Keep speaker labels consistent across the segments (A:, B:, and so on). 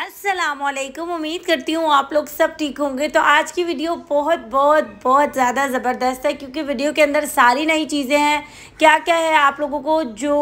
A: असलम उम्मीद करती हूँ आप लोग सब ठीक होंगे तो आज की वीडियो बहुत बहुत बहुत ज़्यादा ज़बरदस्त है क्योंकि वीडियो के अंदर सारी नई चीज़ें हैं क्या क्या है आप लोगों को जो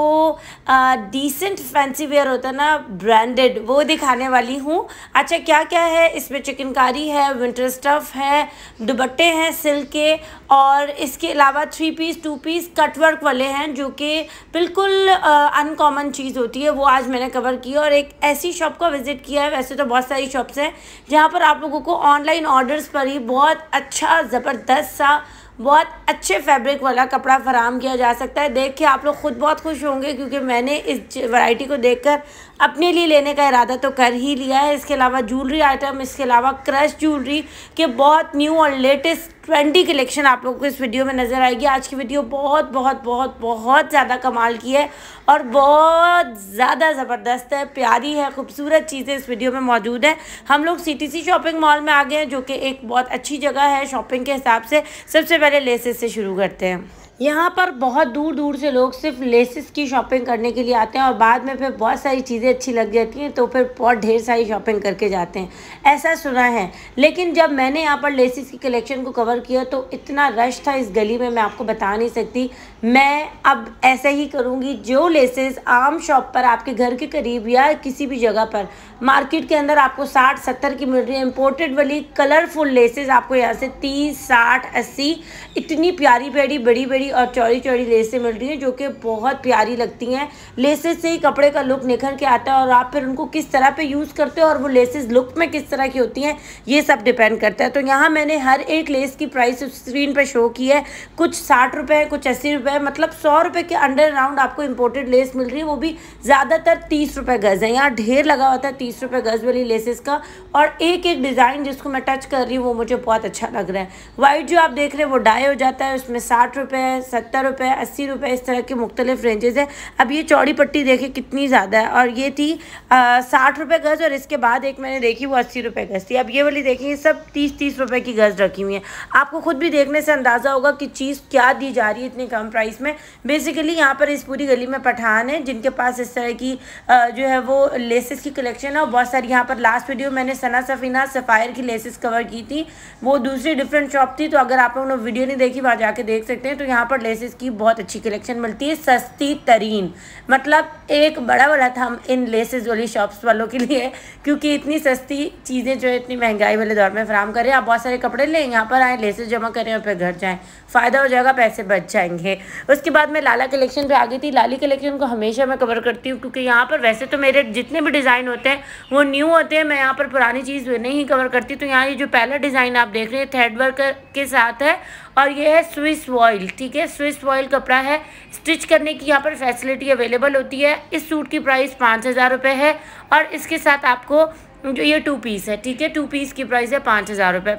A: डिसेंट फैंसी वेयर होता है ना ब्रांडेड वो दिखाने वाली हूँ अच्छा क्या क्या है इसमें चिकनकारी है विंटर स्टफ़ है दुबट्टे हैं सिल्क के और इसके अलावा three piece two piece cutwork वाले हैं जो कि बिल्कुल अनकॉमन चीज़ होती है वो आज मैंने कवर किया और एक ऐसी शॉप का विज़िट किया है वैसे तो बहुत सारी शॉप्स हैं जहाँ पर आप लोगों को ऑनलाइन ऑर्डर्स पर ही बहुत अच्छा ज़बरदस्त सा बहुत अच्छे फैब्रिक वाला कपड़ा फराम किया जा सकता है देख के आप लोग ख़ुद बहुत खुश होंगे क्योंकि मैंने इस वैरायटी को देखकर अपने लिए लेने का इरादा तो कर ही लिया है इसके अलावा ज्वेलरी आइटम इसके अलावा क्रश ज्वेलरी के बहुत न्यू और लेटेस्ट ट्वेंटी कलेक्शन आप लोगों को इस वीडियो में नज़र आएगी आज की वीडियो बहुत बहुत बहुत बहुत ज़्यादा कमाल की है और बहुत ज़्यादा ज़बरदस्त है प्यारी है खूबसूरत चीज़ें इस वीडियो में मौजूद हैं हम लोग सीटीसी शॉपिंग मॉल में आ गए हैं जो कि एक बहुत अच्छी जगह है शॉपिंग के हिसाब से सबसे पहले लेसेस से शुरू करते हैं यहाँ पर बहुत दूर दूर से लोग सिर्फ लेसिस की शॉपिंग करने के लिए आते हैं और बाद में फिर बहुत सारी चीज़ें अच्छी लग जाती हैं तो फिर बहुत ढेर सारी शॉपिंग करके जाते हैं ऐसा सुना है लेकिन जब मैंने यहाँ पर लेसिस की कलेक्शन को कवर किया तो इतना रश था इस गली में मैं आपको बता नहीं सकती मैं अब ऐसा ही करूँगी जो लेसेस आम शॉप पर आपके घर के करीब या किसी भी जगह पर मार्केट के अंदर आपको साठ सत्तर की मिल रही है इम्पोर्टेड वाली कलरफुल लेसेस आपको यहाँ से तीस साठ अस्सी इतनी प्यारी प्यारी बड़ी बड़ी और चौड़ी चौड़ी लेसें मिल रही हैं जो कि बहुत प्यारी लगती हैं लेसेस से ही कपड़े का लुक निखर के आता है और आप फिर उनको किस तरह पे यूज़ करते हो और वो लेसेस लुक में किस तरह की होती हैं ये सब डिपेंड करता है तो यहाँ मैंने हर एक लेस की प्राइस स्क्रीन पर शो की है कुछ साठ रुपये कुछ अस्सी रुपये रुपये मतलब सौ रुपये के अंडर अराउंड आपको इम्पोर्टेड लेस मिल रही है वो भी ज़्यादातर तीस रुपये गज़ है यहाँ ढेर लगा होता है तीस रुपये गज़ वाली लेसेस का और एक एक डिज़ाइन जिसको मैं टच कर रही हूँ वो मुझे बहुत अच्छा लग रहा है वाइट जो आप देख रहे हैं वो डाई हो जाता है उसमें साठ रुपये सत्तर रुपये अस्सी रुपये इस तरह के मुख्तलिफ रेंजेस है अब ये चौड़ी पट्टी देखें कितनी ज़्यादा है और ये थी साठ रुपये गज़ और इसके बाद एक मैंने देखी वो अस्सी रुपये गज़ थी अब ये वाली देखी सब तीस तीस रुपये की गज़ रखी हुई है आपको खुद भी देखने से अंदाज़ा होगा कि चीज़ क्या दी जा रही है इतनी कम प्राइस में बेसिकली यहाँ पर इस पूरी गली में पठान है जिनके पास इस तरह की जो है वो लेसेस की कलेक्शन है और बहुत सारी यहाँ पर लास्ट वीडियो मैंने सना सफ़ीना सफ़ायर की लेसेस कवर की थी वो दूसरी डिफरेंट शॉप थी तो अगर आप लोगों ने वीडियो नहीं देखी वहाँ जाके देख सकते हैं तो यहाँ पर लेसेस की बहुत अच्छी कलेक्शन मिलती है सस्ती तरीन मतलब एक बड़ा बड़ा था इन लेसेस वाली शॉप्स वालों के लिए क्योंकि इतनी सस्ती चीज़ें जो है इतनी महंगाई वाले दौर में फराम करें आप बहुत सारे कपड़े लें यहाँ पर आएँ लेसेस जमा करें और फिर घर जाएँ फ़ायदा हो जाएगा पैसे बच जाएंगे उसके बाद मैं लाला कलेक्शन पे आ गई थी लाली कलेक्शन को हमेशा मैं कवर करती हूँ क्योंकि यहाँ पर वैसे तो मेरे जितने भी डिज़ाइन होते हैं वो न्यू होते हैं मैं यहाँ पर पुरानी चीज़ नहीं कवर करती तो यहाँ ये जो पहला डिज़ाइन आप देख रहे हैं थ्रेड वर्क के साथ है और ये है स्विस वॉयल ठीक है स्विस वॉयल कपड़ा है स्टिच करने की यहाँ पर फैसिलिटी अवेलेबल होती है इस सूट की प्राइस पाँच हज़ार रुपये है और इसके साथ आपको जो ये टू पीस है ठीक है टू पीस की प्राइस है पाँच हज़ार रुपये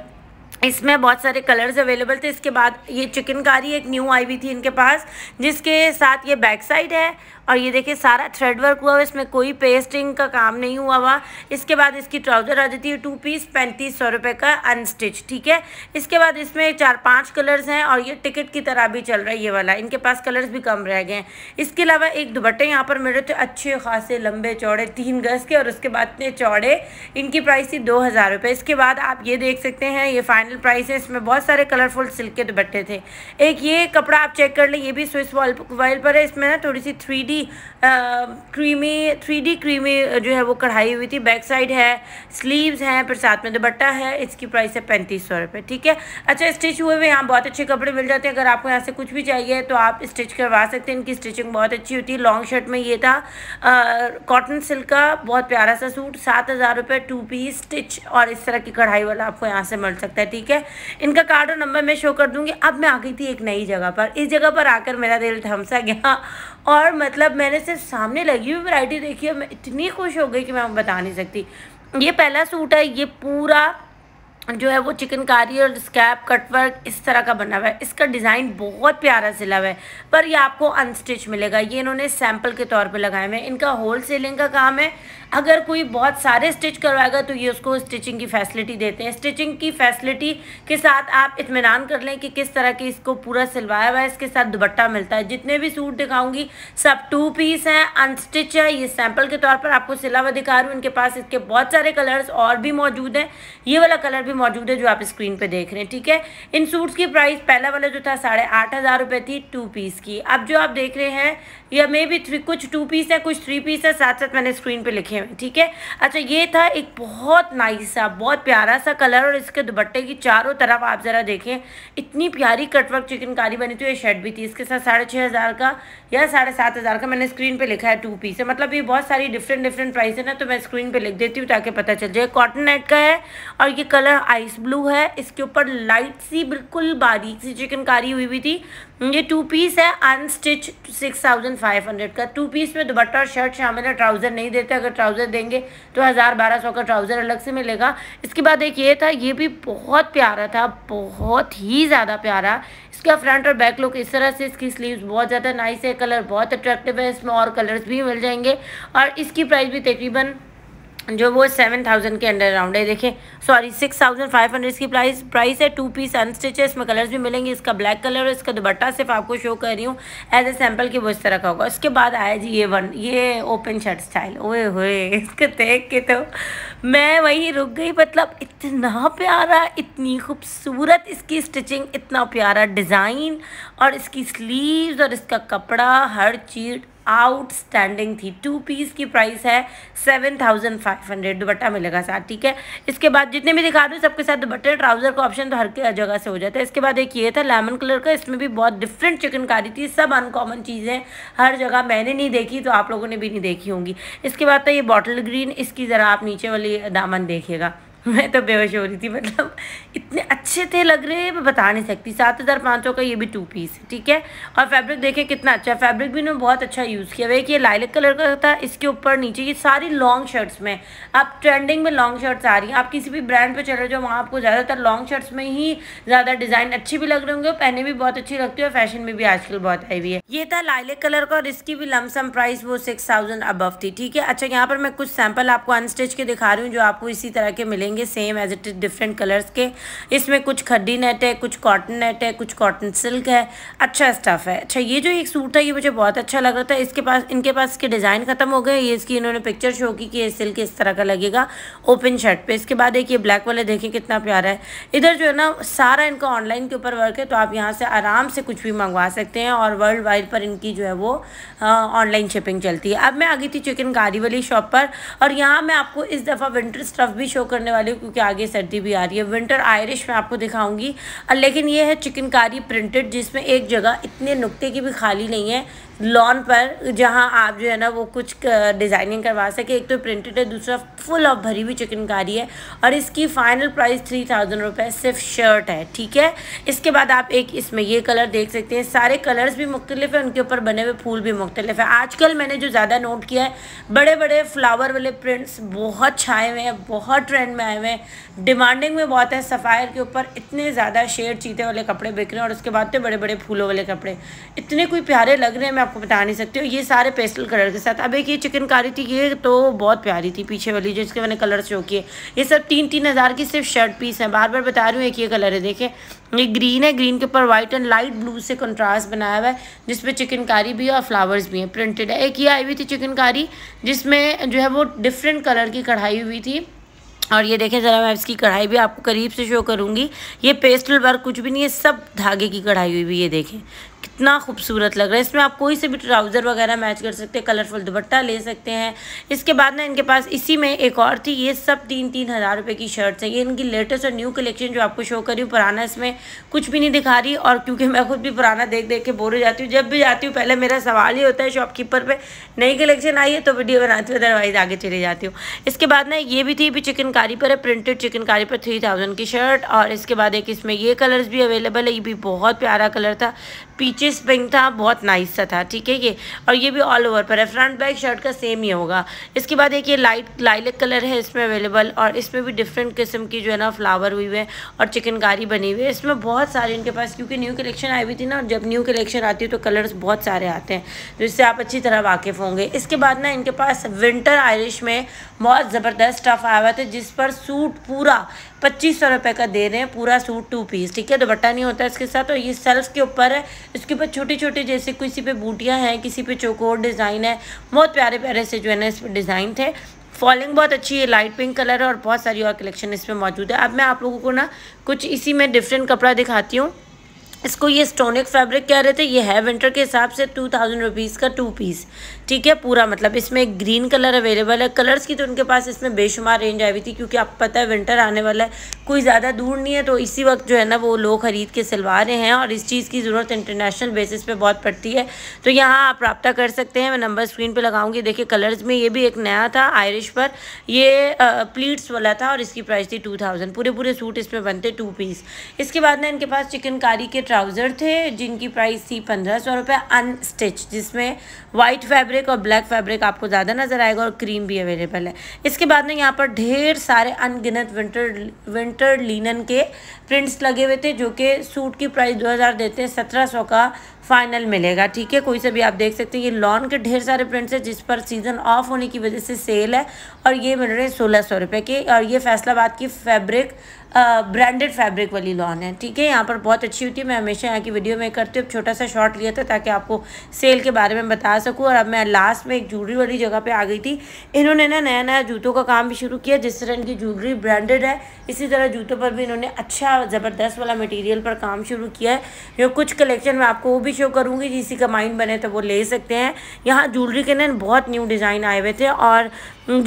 A: इसमें बहुत सारे कलर्स अवेलेबल थे इसके बाद ये चिकनकारी एक न्यू आई हुई थी इनके पास जिसके साथ ये बैक साइड है और ये देखिए सारा थ्रेड वर्क हुआ हुआ इसमें कोई पेस्टिंग का काम नहीं हुआ हुआ इसके बाद इसकी ट्राउज़र आ जाती है टू पीस पैंतीस सौ रुपये का अनस्टिच ठीक है इसके बाद इसमें चार पांच कलर्स हैं और ये टिकट की तरह भी चल रहा है ये वाला इनके पास कलर्स भी कम रह गए हैं इसके अलावा एक दुपट्टे यहाँ पर मिल रहे थे अच्छे खासे लंबे चौड़े तीन गज के और उसके बाद इतने चौड़े इनकी प्राइस थी दो हज़ार रुपये इसके बाद आप ये देख सकते हैं ये फाइनल प्राइस है इसमें बहुत सारे कलरफुल सिल्क के दुबट्टे थे एक ये कपड़ा आप चेक कर लें ये भी स्विस वॉल पर है इसमें ना थोड़ी सी three creamy three D creamy जो है वो कढ़ाई हुई थी बैक साइड है स्लीव्स हैं फिर साथ में दुपट्टा है इसकी प्राइस है पैंतीस सौ रुपये ठीक है अच्छा स्टिच हुए हुए यहाँ बहुत अच्छे कपड़े मिल जाते हैं अगर आपको यहाँ से कुछ भी चाहिए तो आप स्टिच करवा सकते हैं इनकी स्टिचिंग बहुत अच्छी होती है लॉन्ग शर्ट में ये था कॉटन सिल्क का बहुत प्यारा सा सूट सात हज़ार रुपये टू पीस स्टिच और इस तरह की कढ़ाई वाला आपको यहाँ से मिल सकता है ठीक है इनका कार्ड और नंबर मैं शो कर दूँगी अब मैं आ गई थी एक नई जगह पर इस जगह पर आकर मेरा दिल थमसा गया और मतलब जब मैंने सिर्फ सामने लगी हुई वैरायटी देखी और मैं इतनी खुश हो गई कि मैं बता नहीं सकती ये पहला सूट है ये पूरा जो है वो चिकनकारी और स्कैप कटवर्क इस तरह का बना हुआ है इसका डिज़ाइन बहुत प्यारा सिला हुआ है पर ये आपको अनस्टिच मिलेगा ये इन्होंने सैम्पल के तौर पे लगाए हुए हैं इनका होल सेलिंग का काम है अगर कोई बहुत सारे स्टिच करवाएगा तो ये उसको स्टिचिंग की फैसिलिटी देते हैं स्टिचिंग की फैसिलिटी के साथ आप इतमान कर लें कि किस तरह के इसको पूरा सिलवाया हुआ है इसके साथ दुपट्टा मिलता है जितने भी सूट दिखाऊंगी सब टू पीस हैं अनस्टिच है ये सैम्पल के तौर पर आपको सिला हुआ दिखा रही हूँ इनके पास इसके बहुत सारे कलर्स और भी मौजूद हैं ये वाला कलर भी मौजूद है जो आप स्क्रीन पे देख रहे हैं ठीक है इन सूट्स की प्राइस पहला वाला जो था साढ़े आठ हज़ार रुपये थी टू पीस की अब जो आप देख रहे हैं या मे भी थ्री कुछ टू पीस है कुछ थ्री पीस है साथ साथ मैंने स्क्रीन पे लिखे हुए ठीक है अच्छा ये था एक बहुत नाइस सा बहुत प्यारा सा कलर और इसके दुपट्टे की चारों तरफ आप ज़रा देखें इतनी प्यारी कटवर्क चिकनकारी बनी थी ये शर्ट भी थी इसके साथ साढ़े छः हज़ार का या साढ़े सात हज़ार का मैंने स्क्रीन पर लिखा है टू पीस है मतलब ये बहुत सारी डिफरेंट डिफरेंट प्राइस है ना तो मैं स्क्रीन पर लिख देती हूँ ताकि पता चल जाए कॉटन नेट का है और ये कलर आइस ब्लू है इसके ऊपर लाइट सी बिल्कुल बारीक सी चिकनकारी हुई हुई थी ये टू पीस है unstitch six thousand five hundred का टू पीस में दुपट्टा और शर्ट शामिल है ट्राउज़र नहीं देते अगर ट्राउज़र देंगे तो हज़ार बारह सौ का ट्राउज़र अलग से मिलेगा इसके बाद एक ये था ये भी बहुत प्यारा था बहुत ही ज़्यादा प्यारा इसका फ्रंट और बैक लुक इस तरह से इसकी स्लीव्स बहुत ज़्यादा नाइस है कलर बहुत अट्रैक्टिव है इसमें और कलर्स भी मिल जाएंगे और इसकी प्राइस भी तकरीबन जो वो सेवन थाउजेंड के अंडर अराउंड है देखें sorry six thousand five hundred की प्राइस प्राइस है टू पीस अनस्टिच है इसमें कलर्स भी मिलेंगे इसका ब्लैक कलर और इसका दुबट्टा सिर्फ आपको शो कर रही हूँ एज ए सैम्पल कि वो इस तरह का होगा उसके बाद आया जी ये वन ये ओपन शर्ट स्टाइल ओए होए इसको देख के तो मैं वहीं रुक गई मतलब इतना प्यारा इतनी खूबसूरत इसकी स्टिचिंग इतना प्यारा डिज़ाइन और इसकी स्लीव और इसका कपड़ा हर चीज़ आउटस्टैंडिंग थी टू पीस की प्राइस है seven thousand five hundred dupatta मिलेगा साथ ठीक है इसके बाद जितने भी दिखा दूँ सबके साथ दुपट्टे ट्राउजर का ऑप्शन तो हर जगह से हो जाता है इसके बाद एक ये था लेमन कलर का इसमें भी बहुत डिफरेंट चिकनकारी थी सब अनकॉमन चीज़ें हर जगह मैंने नहीं देखी तो आप लोगों ने भी नहीं देखी होंगी इसके बाद था ये बॉटल ग्रीन इसकी ज़रा आप नीचे वाली दामन देखिएगा मैं तो बेहोश हो रही थी मतलब इतने अच्छे थे लग रहे मैं बता नहीं सकती सात हज़ार पाँच सौ का ये भी टू पीस ठीक है और फैब्रिक देखें कितना अच्छा फैब्रिक भी इन्होंने बहुत अच्छा यूज़ किया हुआ है कि ये लाइलिक कलर का था इसके ऊपर नीचे ये सारी लॉन्ग शर्ट्स में आप ट्रेंडिंग में लॉन्ग शर्ट्स आ रही हैं आप किसी भी ब्रांड पर चल रहे हो वहाँ आपको ज़्यादातर लॉन्ग शर्ट्स में ही ज़्यादा डिज़ाइन अच्छे भी लग रहे होंगे पहने भी बहुत अच्छी लगती है और फैशन में भी आजकल बहुत आई हुई है ये था लाइलिक कलर का और इसकी भी लमसम प्राइस वो सिक्स थाउजेंड अबव थी ठीक है अच्छा यहाँ पर मैं कुछ सैम्पल आपको अनस्टिच के दिखा रही हूँ जो आपको इसी तरह के मिलेंगे मिलेंगे same as it is different colours के इसमें कुछ खड्डी नेट है कुछ कॉटन नेट है कुछ कॉटन सिल्क है अच्छा स्टफ़ है अच्छा ये जो एक सूट था ये मुझे बहुत अच्छा लग रहा था इसके पास इनके पास इसके डिज़ाइन ख़त्म हो गए ये इसकी इन्होंने पिक्चर शो की कि ये सिल्क इस तरह का लगेगा ओपन शर्ट पर इसके बाद एक ये ब्लैक वाले देखें कितना प्यारा है इधर जो है ना सारा इनका ऑनलाइन के ऊपर वर्क है तो आप यहाँ से आराम से कुछ भी मंगवा सकते हैं और वर्ल्ड वाइड पर इनकी जो है वो ऑनलाइन शिपिंग चलती है अब मैं आ गई थी चिकन गाड़ी वाली शॉप पर और यहाँ मैं आपको इस दफ़ा विंटर स्टफ़ भी शो करने वाली वाली हूँ क्योंकि आगे सर्दी भी आ रही है विंटर आयरिश मैं आपको दिखाऊंगी लेकिन ये है चिकनकारी प्रिंटेड जिसमें एक जगह इतने नुकते की भी खाली नहीं है लॉन पर जहाँ आप जो है ना वो कुछ डिज़ाइनिंग करवा सके एक तो प्रिंटेड है दूसरा फुल ऑफ भरी हुई चिकनकारी है और इसकी फ़ाइनल प्राइस थ्री थाउजेंड रुपये सिर्फ शर्ट है ठीक है इसके बाद आप एक इसमें ये कलर देख सकते हैं सारे कलर्स भी मुख्तलिफ हैं उनके ऊपर बने हुए फूल भी मुख्तलिफ है आजकल मैंने जो ज़्यादा नोट किया है बड़े बड़े फ्लावर वाले प्रिंट्स बहुत छाए हुए हैं बहुत ट्रेंड में आए हुए हैं डिमांडिंग में बहुत है सफ़ायर के ऊपर इतने ज़्यादा शेड चीते वाले कपड़े बिक रहे हैं और उसके बाद तो बड़े बड़े फूलों वाले कपड़े इतने कोई प्यारे लग रहे हैं मैं आपको बता नहीं सकती हूँ ये सारे पेस्टल कलर के साथ अब एक ये चिकनकारी थी ये तो बहुत प्यारी थी पीछे वाली जो इसके मैंने कलर शो किए ये सब तीन तीन हज़ार की सिर्फ शर्ट पीस है बार बार बता रही हूँ एक ये कलर है देखिए ये ग्रीन है ग्रीन के ऊपर वाइट एंड लाइट ब्लू से कंट्रास्ट बनाया हुआ है जिसमें चिकनकारी भी है और फ्लावर्स भी हैं प्रिंटेड है एक ये आई हुई थी चिकनकारी जिसमें जो है वो डिफरेंट कलर की कढ़ाई हुई थी और ये देखें ज़रा मैं इसकी कढ़ाई भी आपको करीब से शो करूँगी ये पेस्टल वर्क कुछ भी नहीं है सब धागे की कढ़ाई हुई भी ये देखें कितना खूबसूरत लग रहा है इसमें आप कोई से भी ट्राउज़र वगैरह मैच कर सकते हैं कलरफुल दुपट्टा ले सकते हैं इसके बाद ना इनके पास इसी में एक और थी ये सब तीन तीन हज़ार रुपये की शर्ट्स हैं ये इनकी लेटेस्ट और न्यू कलेक्शन जो आपको शो कर रही हूँ पुराना इसमें कुछ भी नहीं दिखा रही और क्योंकि मैं खुद भी पुराना देख देख के बोर हो जाती हूँ जब भी जाती हूँ पहले मेरा सवाल ही होता है शॉपकीपर पर नई कलेक्शन आई है तो वीडियो बनाती हूँ अदरवाइज़ आगे चली जाती हूँ इसके बाद ना ये भी थी भी चिकनकारी पर है प्रिंटेड चिकनकारी पर थ्री थाउजेंड की शर्ट और इसके बाद एक इसमें ये कलर्स भी अवेलेबल है ये भी बहुत प्यारा कलर था पी पीचेस पिंक था बहुत नाइस सा था ठीक है ये और ये भी ऑल ओवर पर है फ्रंट बैक शर्ट का सेम ही होगा इसके बाद एक ये लाइट लाइलक कलर है इसमें अवेलेबल और इसमें भी डिफरेंट किस्म की जो है ना फ्लावर हुई हुए और चिकनकारी बनी हुई है इसमें बहुत सारे इनके पास क्योंकि न्यू कलेक्शन आई हुई थी ना जब न्यू कलेक्शन आती है तो कलर्स बहुत सारे आते हैं जिससे तो आप अच्छी तरह वाकिफ़ होंगे इसके बाद ना इनके पास विंटर आयरिश में बहुत ज़बरदस्त स्टफ़ आया हुआ था जिस पर सूट पूरा पच्चीस सौ रुपये का दे रहे हैं पूरा सूट टू पीस ठीक है दुपट्टा नहीं होता इसके साथ और ये सेल्फ के ऊपर है इसके ऊपर छोटे छोटे जैसे किसी पे बूटियाँ हैं किसी पे चौकोर डिज़ाइन है बहुत प्यारे प्यारे से जो है ना इस पर डिज़ाइन थे फॉलिंग बहुत अच्छी है लाइट पिंक कलर है और बहुत सारी और कलेक्शन इसमें मौजूद है अब मैं आप लोगों को ना कुछ इसी में डिफरेंट कपड़ा दिखाती हूँ इसको ये स्टोनिक फैब्रिक कह रहे थे ये है विंटर के हिसाब से टू थाउजेंड रुपीज़ का टू पीस ठीक है पूरा मतलब इसमें ग्रीन कलर अवेलेबल है कलर्स की तो उनके पास इसमें बेशुमार रेंज आई हुई थी क्योंकि आप पता है विंटर आने वाला है कोई ज़्यादा दूर नहीं है तो इसी वक्त जो है ना वो लोग ख़रीद के सिलवा रहे हैं और इस चीज़ की ज़रूरत इंटरनेशनल बेसिस पे बहुत पड़ती है तो यहाँ आप रबता कर सकते हैं मैं नंबर स्क्रीन पर लगाऊंगी देखिए कलर्स में ये भी एक नया था आयरिश पर ये प्लीट्स वाला था और इसकी प्राइस थी टू पूरे पूरे सूट इसमें बनते टू पीस इसके बाद ना इनके पास चिकनकारी के ट्राउज़र थे जिनकी प्राइस थी पंद्रह सौ रुपये अनस्टिच जिसमें वाइट फैब्रिक फैब्रिक और ब्लैक फैब्रिक आपको ज़्यादा नज़र आएगा और क्रीम भी अवेलेबल है इसके बाद में यहाँ पर ढेर सारे अनगिनत विंटर विंटर लिनन के प्रिंट्स लगे हुए थे जो कि सूट की प्राइस 2000 देते हैं 1700 का फाइनल मिलेगा ठीक है कोई सा भी आप देख सकते हैं ये लॉन के ढेर सारे प्रिंट्स हैं जिस पर सीज़न ऑफ होने की वजह से सेल है और ये मिल रहे हैं सोलह सौ रुपये के और ये फैसलाबाद की फैब्रिक ब्रांडेड फैब्रिक वाली लॉन है ठीक है यहाँ पर बहुत अच्छी होती है मैं हमेशा यहाँ की वीडियो में करती हूँ छोटा सा शॉर्ट लिया था ताकि आपको सेल के बारे में बता सकूँ और अब मैं लास्ट में एक ज्वेलरी वाली जगह पर आ गई थी इन्होंने ना नया नया जूतों का काम भी शुरू किया जिस तरह इनकी ज्वेलरी ब्रांडेड है इसी तरह जूतों पर भी इन्होंने अच्छा ज़बरदस्त वाला मटीरियल पर काम शुरू किया है जो कुछ कलेक्शन में आपको वो भी शो करूँगी जिसी का माइंड बने तो वो ले सकते हैं यहाँ ज्वेलरी के ना बहुत न्यू डिज़ाइन आए हुए थे और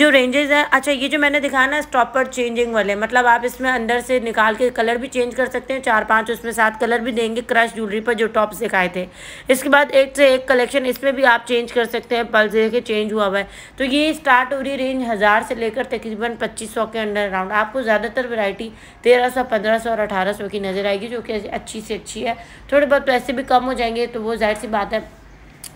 A: जो रेंजेस हैं अच्छा ये जो मैंने दिखाया ना स्टॉपर चेंजिंग वाले मतलब आप इसमें अंदर से निकाल के कलर भी चेंज कर सकते हैं चार पाँच उसमें सात कलर भी देंगे क्रश ज्वेलरी पर जो टॉप्स दिखाए थे इसके बाद एक से एक कलेक्शन इसमें भी आप चेंज कर सकते हैं पल्स देखे चेंज हुआ हुआ है तो ये स्टार्ट हो रही रेंज हज़ार से लेकर तकरीबन पच्चीस सौ के अंडर अराउंड आपको ज़्यादातर वैरायटी तेरह सौ पंद्रह सौ और अठारह सौ की नज़र आएगी जो कि अच्छी से अच्छी है थोड़े बहुत पैसे भी कम हो जाएंगे जाएंगे तो वो जाहिर सी बात है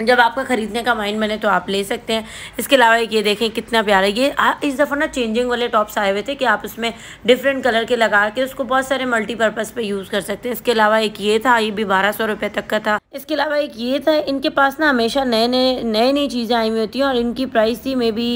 A: जब आपका ख़रीदने का माइंड बने तो आप ले सकते हैं इसके अलावा ये देखें कितना प्यारा ये आ, इस दफ़ा ना चेंजिंग वाले टॉप्स आए हुए थे कि आप उसमें डिफरेंट कलर के लगा के उसको बहुत सारे मल्टीपर्पज़ पे यूज़ कर सकते हैं इसके अलावा एक ये था ये भी बारह सौ रुपये तक का था इसके अलावा एक ये था इनके पास ना हमेशा नए नए नई नई चीज़ें आई हुई होती हैं और इनकी प्राइस थी maybe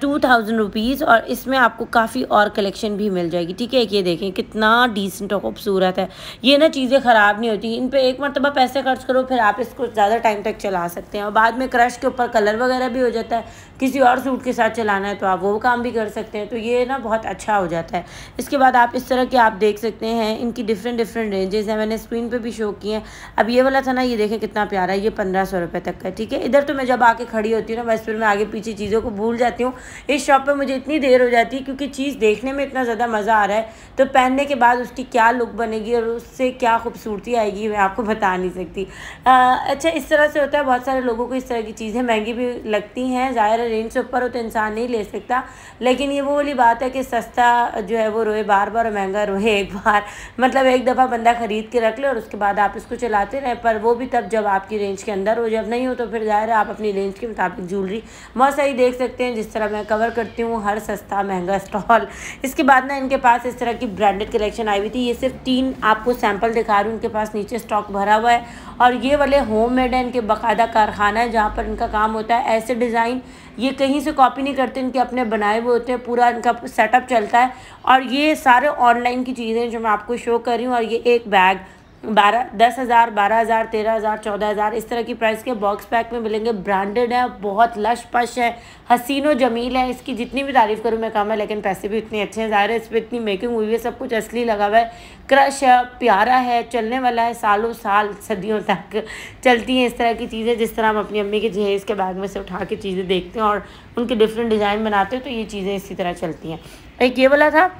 A: two thousand rupees और इसमें आपको काफ़ी और कलेक्शन भी मिल जाएगी ठीक है ये देखें कितना डिसेंट और खूबसूरत है ये ना चीज़ें ख़राब नहीं होती इन पर एक मरतबा पैसे खर्च करो फिर आप इसको ज़्यादा टाइम तक चला सकते हैं और बाद में क्रश के ऊपर कलर वगैरह भी हो जाता है किसी और सूट के साथ चलाना है तो आप वो काम भी कर सकते हैं तो ये ना बहुत अच्छा हो जाता है इसके बाद आप इस तरह के आप देख सकते हैं इनकी डिफरेंट डिफरेंट रेंजेस हैं मैंने स्क्रीन पर भी शो किए हैं अब ये वाला था ना ये देखें कितना प्यारा है ये पंद्रह सौ रुपये तक का ठीक है इधर तो मैं जब आके खड़ी होती हूँ ना बस फिर मैं आगे पीछे चीज़ों को भूल जाती हूँ इस शॉप पर मुझे इतनी देर हो जाती है क्योंकि चीज़ देखने में इतना ज़्यादा मज़ा आ रहा है तो पहनने के बाद उसकी क्या लुक बनेगी और उससे क्या खूबसूरती आएगी मैं आपको बता नहीं सकती आ, अच्छा इस तरह से होता है बहुत बहुत सारे लोगों को इस तरह की चीज़ें महंगी भी लगती हैं ज़ाहिर है रेंज से ऊपर हो तो इंसान नहीं ले सकता लेकिन ये वो वाली बात है कि सस्ता जो है वो रोए बार बार और महंगा रोए एक बार मतलब एक दफ़ा बंदा ख़रीद के रख ले और उसके बाद आप इसको चलाते रहें पर वो भी तब जब आपकी रेंज के अंदर हो जब नहीं हो तो फिर ज़ाहिर है आप अपनी रेंज के मुताबिक ज्वेलरी बहुत सही देख सकते हैं जिस तरह मैं कवर करती हूँ हर सस्ता महंगा स्टॉल इसके बाद ना इनके पास इस तरह की ब्रांडेड कलेक्शन आई हुई थी ये सिर्फ तीन आपको सैम्पल दिखा रही हूँ इनके पास नीचे स्टॉक भरा हुआ है और ये वाले होम मेड है इनके बाकायदा कारखाना है जहाँ पर इनका काम होता है ऐसे डिज़ाइन ये कहीं से कॉपी नहीं करते इनके अपने बनाए हुए होते हैं पूरा इनका सेटअप चलता है और ये सारे ऑनलाइन की चीज़ें जो मैं आपको शो कर रही हूँ और ये एक बैग बारह दस हज़ार बारह हज़ार तेरह हज़ार चौदह हज़ार इस तरह की प्राइस के बॉक्स पैक में मिलेंगे ब्रांडेड है बहुत लश पश है हसीनो जमील है इसकी जितनी भी तारीफ़ करूँ मैं कम है लेकिन पैसे भी उतने अच्छे हैं ज़ाहिर है इस पर इतनी मेकिंग हुई है सब कुछ असली लगा हुआ है क्रश है प्यारा है चलने वाला है सालों साल सदियों तक चलती हैं इस तरह की चीज़ें जिस तरह हम अपनी अम्मी के जहेज़ के बैग में से उठा के चीज़ें देखते हैं और उनके डिफरेंट डिज़ाइन बनाते हैं तो ये चीज़ें इसी तरह चलती हैं एक ये वाला था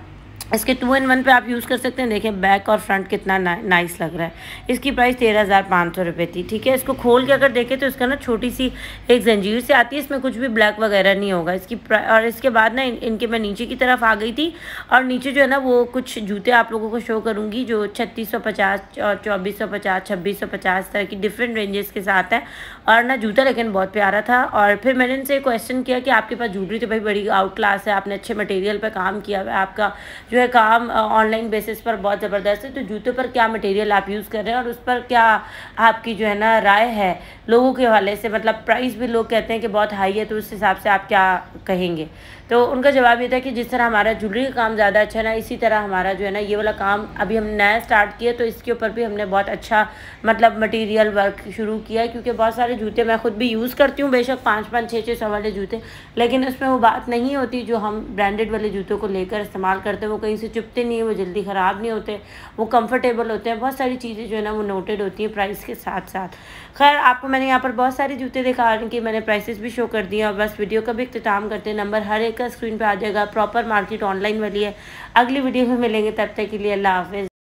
A: इसके टू इन वन पे आप यूज़ कर सकते हैं देखें बैक और फ्रंट कितना ना, नाइस लग रहा है इसकी प्राइस तेरह हज़ार पाँच सौ रुपये थी ठीक है इसको खोल के अगर देखें तो इसका ना छोटी सी एक जंजीर से आती है इसमें कुछ भी ब्लैक वगैरह नहीं होगा इसकी और इसके बाद ना इन, इनके मैं नीचे की तरफ आ गई थी और नीचे जो है ना वो कुछ जूते आप लोगों को शो करूँगी जो छत्तीस सौ पचास और चौबीस सौ पचास छब्बीस सौ पचास तरह की डिफरेंट रेंजेस के साथ है और ना जूता लेकिन बहुत प्यारा था और फिर मैंने इनसे क्वेश्चन किया कि आपके पास ज्वेलरी तो भाई बड़ी आउट क्लास है आपने अच्छे मटेरियल पर काम किया है आपका जो का काम ऑनलाइन बेसिस पर बहुत ज़बरदस्त है तो जूते पर क्या मटेरियल आप यूज़ कर रहे हैं और उस पर क्या आपकी जो है ना राय है लोगों के हवाले से मतलब प्राइस भी लोग कहते हैं कि बहुत हाई है तो उस हिसाब से आप क्या कहेंगे तो उनका जवाब ये था कि जिस तरह हमारा ज्वेलरी का काम ज़्यादा अच्छा है ना इसी तरह हमारा जो है ना ये वाला काम अभी हमने नया स्टार्ट किया तो इसके ऊपर भी हमने बहुत अच्छा मतलब मटेरियल वर्क शुरू किया है क्योंकि बहुत सारे जूते मैं खुद भी यूज़ करती हूँ बेशक पाँच पाँच छः छः सौ वाले जूते लेकिन उसमें वो बात नहीं होती जो हम ब्रांडेड वाले जूतों को लेकर इस्तेमाल करते हैं वो कहीं से चुपते नहीं है वो जल्दी ख़राब नहीं होते वो कम्फर्टेबल होते हैं बहुत सारी चीज़ें जो है ना वो नोटेड होती हैं प्राइस के साथ साथ खैर आपको मैंने यहाँ पर बहुत सारे जूते दिखा कि मैंने प्राइसेस भी शो कर दिए और बस वीडियो का भी इख्ताम करते हैं नंबर हर एक का स्क्रीन पर आ जाएगा प्रॉपर मार्केट ऑनलाइन वाली है अगली वीडियो में मिलेंगे तब तक के लिए अल्लाह हाफिज़